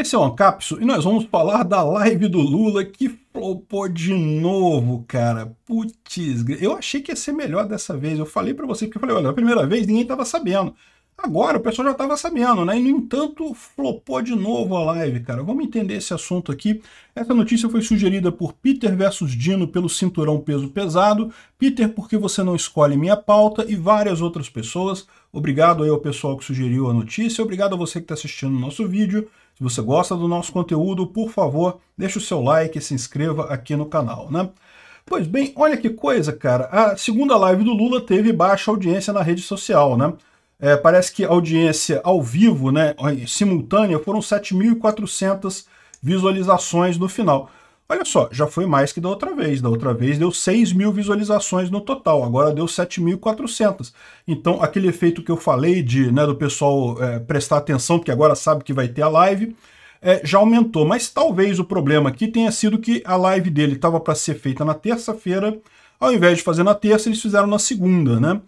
Esse é o Ancapsu e nós vamos falar da live do Lula que flopou de novo, cara. Putz, eu achei que ia ser melhor dessa vez. Eu falei para você, porque eu falei, olha, a primeira vez ninguém tava sabendo. Agora o pessoal já estava sabendo, né? E no entanto, flopou de novo a live, cara. Vamos entender esse assunto aqui. Essa notícia foi sugerida por Peter versus Dino pelo Cinturão Peso Pesado, Peter porque você não escolhe minha pauta e várias outras pessoas. Obrigado aí ao pessoal que sugeriu a notícia, obrigado a você que está assistindo o nosso vídeo. Se você gosta do nosso conteúdo, por favor, deixe o seu like e se inscreva aqui no canal, né? Pois bem, olha que coisa, cara. A segunda live do Lula teve baixa audiência na rede social, né? É, parece que a audiência ao vivo, né, simultânea, foram 7.400 visualizações no final. Olha só, já foi mais que da outra vez. Da outra vez deu 6 mil visualizações no total, agora deu 7.400. Então, aquele efeito que eu falei de né, do pessoal é, prestar atenção, porque agora sabe que vai ter a live, é, já aumentou. Mas talvez o problema aqui tenha sido que a live dele estava para ser feita na terça-feira, ao invés de fazer na terça, eles fizeram na segunda, né?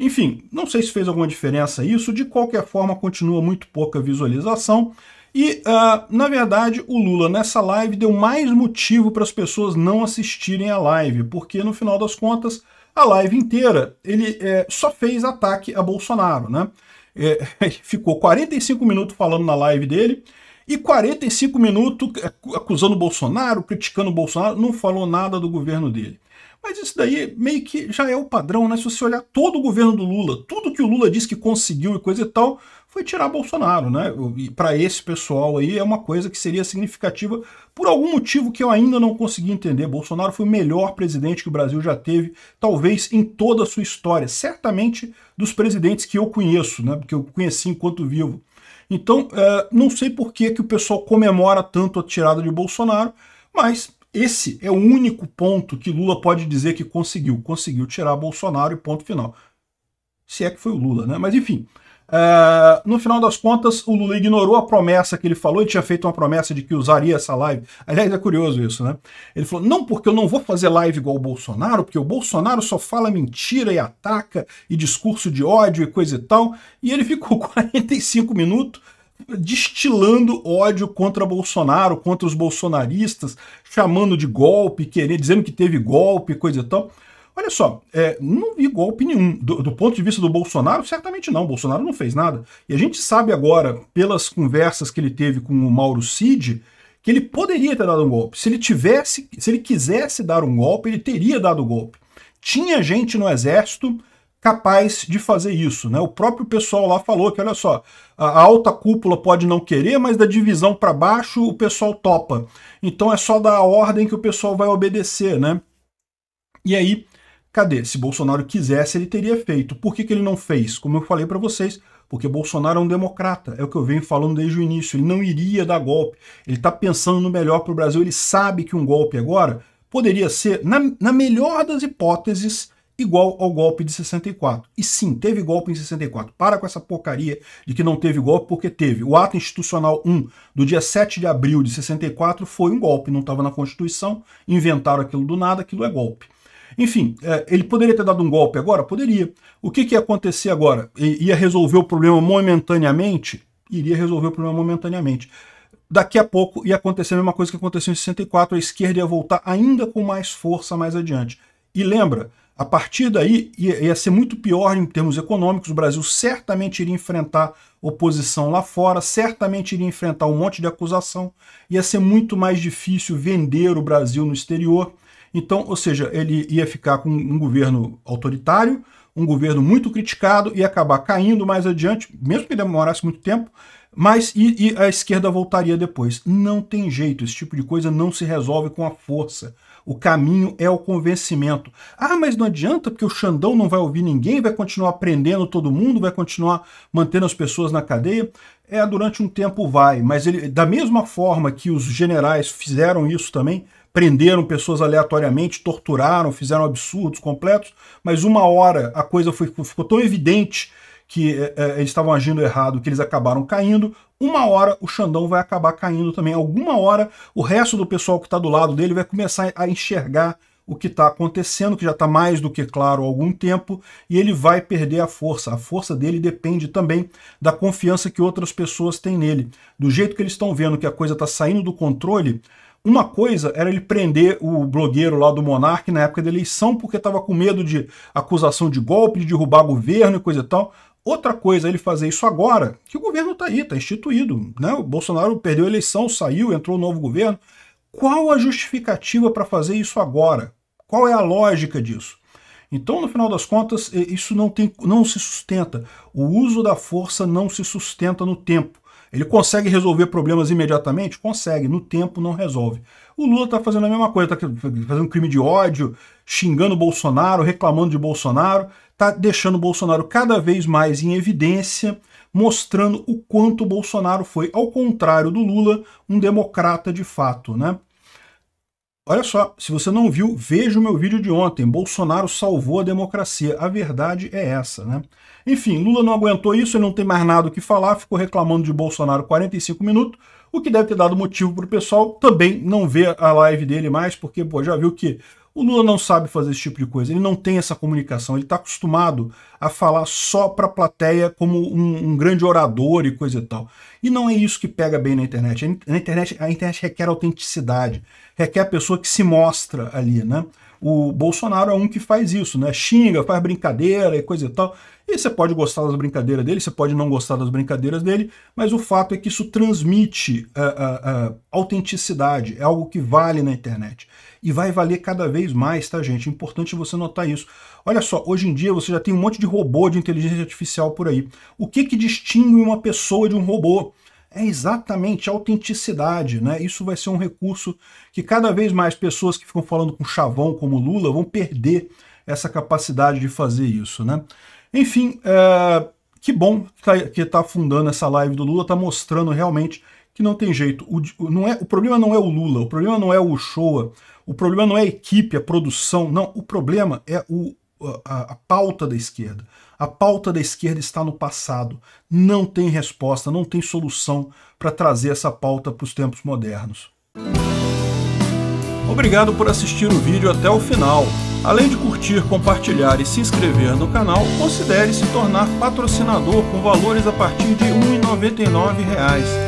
Enfim, não sei se fez alguma diferença isso, de qualquer forma continua muito pouca visualização e, uh, na verdade, o Lula nessa live deu mais motivo para as pessoas não assistirem a live, porque no final das contas, a live inteira ele é, só fez ataque a Bolsonaro, né? É, ficou 45 minutos falando na live dele e 45 minutos eh, acusando o Bolsonaro, criticando o Bolsonaro, não falou nada do governo dele. Mas isso daí meio que já é o padrão, né? Se você olhar todo o governo do Lula, tudo que o Lula disse que conseguiu e coisa e tal, foi tirar Bolsonaro, né? E para esse pessoal aí é uma coisa que seria significativa por algum motivo que eu ainda não consegui entender. Bolsonaro foi o melhor presidente que o Brasil já teve, talvez em toda a sua história, certamente dos presidentes que eu conheço, né? Que eu conheci enquanto vivo. Então, eh, não sei por que, que o pessoal comemora tanto a tirada de Bolsonaro, mas esse é o único ponto que Lula pode dizer que conseguiu. Conseguiu tirar Bolsonaro e ponto final. Se é que foi o Lula, né? Mas enfim. Uh, no final das contas, o Lula ignorou a promessa que ele falou, ele tinha feito uma promessa de que usaria essa live. Aliás, é curioso isso, né? Ele falou: não, porque eu não vou fazer live igual o Bolsonaro, porque o Bolsonaro só fala mentira e ataca e discurso de ódio e coisa e tal. E ele ficou 45 minutos destilando ódio contra Bolsonaro, contra os bolsonaristas, chamando de golpe, querendo, dizendo que teve golpe, coisa e tal. Olha só, é, não vi golpe nenhum. Do, do, ponto de vista do Bolsonaro, certamente não. Bolsonaro não fez nada. E a gente sabe agora, pelas conversas que ele teve com o Mauro Cid, que ele poderia ter dado um golpe. Se ele tivesse, se ele quisesse dar um golpe, ele teria dado o golpe. Tinha gente no exército capaz de fazer isso. Né? O próprio pessoal lá falou que, olha só, a alta cúpula pode não querer, mas da divisão para baixo o pessoal topa. Então é só da ordem que o pessoal vai obedecer. Né? E aí, cadê? Se Bolsonaro quisesse, ele teria feito. Por que, que ele não fez? Como eu falei para vocês, porque Bolsonaro é um democrata, é o que eu venho falando desde o início, ele não iria dar golpe, ele está pensando no melhor para o Brasil, ele sabe que um golpe agora poderia ser, na, na melhor das hipóteses, igual ao golpe de 64. E sim, teve golpe em 64. Para com essa porcaria de que não teve golpe, porque teve. O ato institucional 1 do dia 7 de abril de 64 foi um golpe, não estava na Constituição, inventaram aquilo do nada, aquilo é golpe. Enfim, é, ele poderia ter dado um golpe agora? Poderia. O que, que ia acontecer agora? Ia resolver o problema momentaneamente? Iria resolver o problema momentaneamente daqui a pouco ia acontecer a mesma coisa que aconteceu em 64, a esquerda ia voltar ainda com mais força mais adiante. E lembra, a partir daí ia ser muito pior em termos econômicos, o Brasil certamente iria enfrentar oposição lá fora, certamente iria enfrentar um monte de acusação, ia ser muito mais difícil vender o Brasil no exterior. Então, ou seja, ele ia ficar com um governo autoritário, um governo muito criticado e acabar caindo mais adiante, mesmo que demorasse muito tempo, mas e, e, a esquerda voltaria depois. Não tem jeito, esse tipo de coisa não se resolve com a força. O caminho é o convencimento. Ah, mas não adianta porque o Xandão não vai ouvir ninguém, vai continuar prendendo todo mundo, vai continuar mantendo as pessoas na cadeia. É, durante um tempo vai, mas ele, da mesma forma que os generais fizeram isso também, prenderam pessoas aleatoriamente, torturaram, fizeram absurdos completos, mas uma hora a coisa foi, ficou tão evidente que é, é eles estavam agindo errado que eles acabaram caindo uma hora o Xandão vai acabar caindo também. Alguma hora o resto do pessoal que está do lado dele vai começar a enxergar o que está acontecendo, que já está mais do que claro há algum tempo, e ele vai perder a força. A força dele depende também da confiança que outras pessoas têm nele. Do jeito que eles estão vendo que a coisa está saindo do controle, uma coisa era ele prender o blogueiro lá do Monarque na época da eleição, porque estava com medo de acusação de golpe, de derrubar governo e coisa e tal. Outra coisa ele fazer isso agora, que o governo está aí, está instituído. Né? O Bolsonaro perdeu a eleição, saiu, entrou um novo governo. Qual a justificativa para fazer isso agora? Qual é a lógica disso? Então, no final das contas, isso não, tem, não se sustenta. O uso da força não se sustenta no tempo. Ele consegue resolver problemas imediatamente? Consegue, no tempo não resolve. O Lula está fazendo a mesma coisa, está fazendo crime de ódio, xingando Bolsonaro, reclamando de Bolsonaro, está deixando Bolsonaro cada vez mais em evidência, mostrando o quanto Bolsonaro foi, ao contrário do Lula, um democrata de fato, né? Olha só, se você não viu, veja o meu vídeo de ontem. Bolsonaro salvou a democracia. A verdade é essa, né? Enfim, Lula não aguentou isso, ele não tem mais nada o que falar, ficou reclamando de Bolsonaro 45 minutos, o que deve ter dado motivo para o pessoal também não ver a live dele mais, porque pô, já viu que o Lula não sabe fazer esse tipo de coisa, ele não tem essa comunicação, ele está acostumado a falar só para a plateia como um, um, grande orador e coisa e tal. E não é isso que pega bem na internet. A internet, a internet requer autenticidade, requer a pessoa que se mostra ali, né? O Bolsonaro é um que faz isso, né? Xinga, faz brincadeira e coisa e tal. E você pode gostar das brincadeiras dele, você pode não gostar das brincadeiras dele, mas o fato é que isso transmite uh, uh, uh, autenticidade, é algo que vale na internet. E vai valer cada vez mais, tá, gente? É importante você notar isso. Olha só, hoje em dia você já tem um monte de robô de inteligência artificial por aí. O que, que distingue uma pessoa de um robô? é exatamente a autenticidade. Né? Isso vai ser um recurso que cada vez mais pessoas que ficam falando com chavão como Lula vão perder essa capacidade de fazer isso. Né? Enfim, é, que bom que está tá afundando essa live do Lula, está mostrando realmente que não tem jeito. O, não é, o problema não é o Lula, o problema não é o Shoa, o problema não é a equipe, a produção, não. O problema é o a, a, pauta da esquerda. A pauta da esquerda está no passado. Não tem resposta, não tem solução para trazer essa pauta para os tempos modernos. Obrigado por assistir o vídeo até o final. Além de curtir, compartilhar e se inscrever no canal, considere se tornar patrocinador com valores a partir de R$ 1,99